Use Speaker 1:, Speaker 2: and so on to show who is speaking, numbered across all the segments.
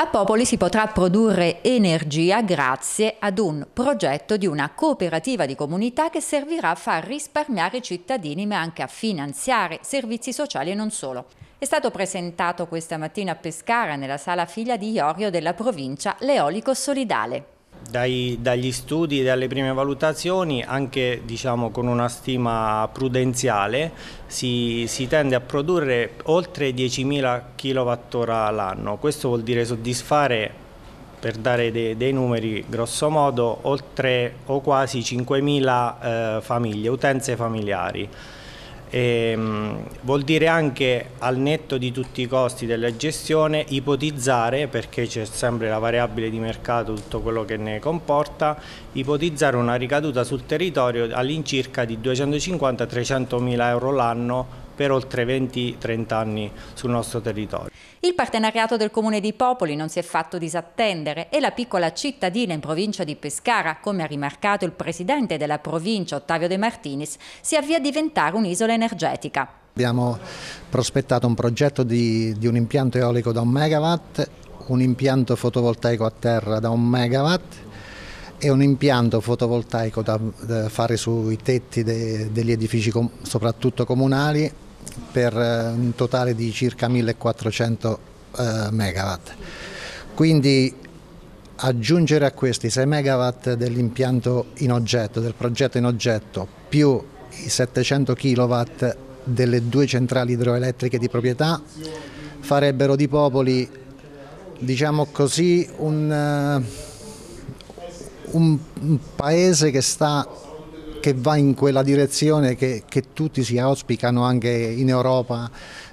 Speaker 1: A Popoli si potrà produrre energia grazie ad un progetto di una cooperativa di comunità che servirà a far risparmiare i cittadini ma anche a finanziare servizi sociali e non solo. È stato presentato questa mattina a Pescara nella sala figlia di Iorio della provincia l'Eolico Solidale
Speaker 2: dai, dagli studi e dalle prime valutazioni, anche diciamo, con una stima prudenziale, si, si tende a produrre oltre 10.000 kWh all'anno. Questo vuol dire soddisfare per dare dei, dei numeri grosso modo oltre o quasi 5.000 eh, famiglie, utenze familiari. E, ehm, vuol dire anche al netto di tutti i costi della gestione ipotizzare, perché c'è sempre la variabile di mercato, tutto quello che ne comporta, ipotizzare una ricaduta sul territorio all'incirca di 250-300 mila euro l'anno per oltre 20-30 anni sul nostro territorio.
Speaker 1: Il partenariato del Comune di Popoli non si è fatto disattendere e la piccola cittadina in provincia di Pescara, come ha rimarcato il presidente della provincia Ottavio De Martinis, si avvia a diventare un'isola energetica.
Speaker 3: Abbiamo prospettato un progetto di, di un impianto eolico da un megawatt, un impianto fotovoltaico a terra da un megawatt e un impianto fotovoltaico da, da fare sui tetti de, degli edifici com, soprattutto comunali per eh, un totale di circa 1400 eh, megawatt. Quindi aggiungere a questi 6 megawatt dell'impianto in oggetto, del progetto in oggetto, più i 700 kilowatt delle due centrali idroelettriche di proprietà farebbero di Popoli, diciamo così, un, eh, un paese che sta che va in quella direzione che, che tutti si auspicano anche in Europa,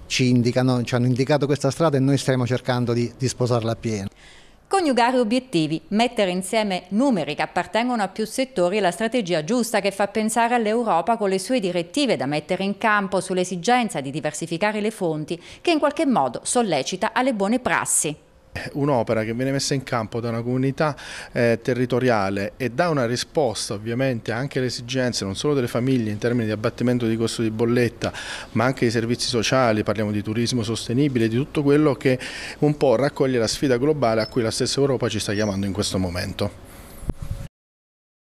Speaker 3: ci, indicano, ci, hanno indicato questa strada e noi stiamo cercando di, di sposarla appieno.
Speaker 1: Coniugare obiettivi, mettere insieme numeri che appartengono a più settori è la strategia giusta che fa pensare all'Europa con le sue direttive da mettere in campo sull'esigenza di diversificare le fonti che in qualche modo sollecita alle buone prassi
Speaker 4: un'opera che viene messa in campo da una comunità eh, territoriale e dà una risposta ovviamente anche alle esigenze non solo delle famiglie in termini di abbattimento di costo di bolletta ma anche di servizi sociali, parliamo di turismo sostenibile, di tutto quello che un po' raccoglie la sfida globale a cui la stessa Europa ci sta chiamando in questo momento.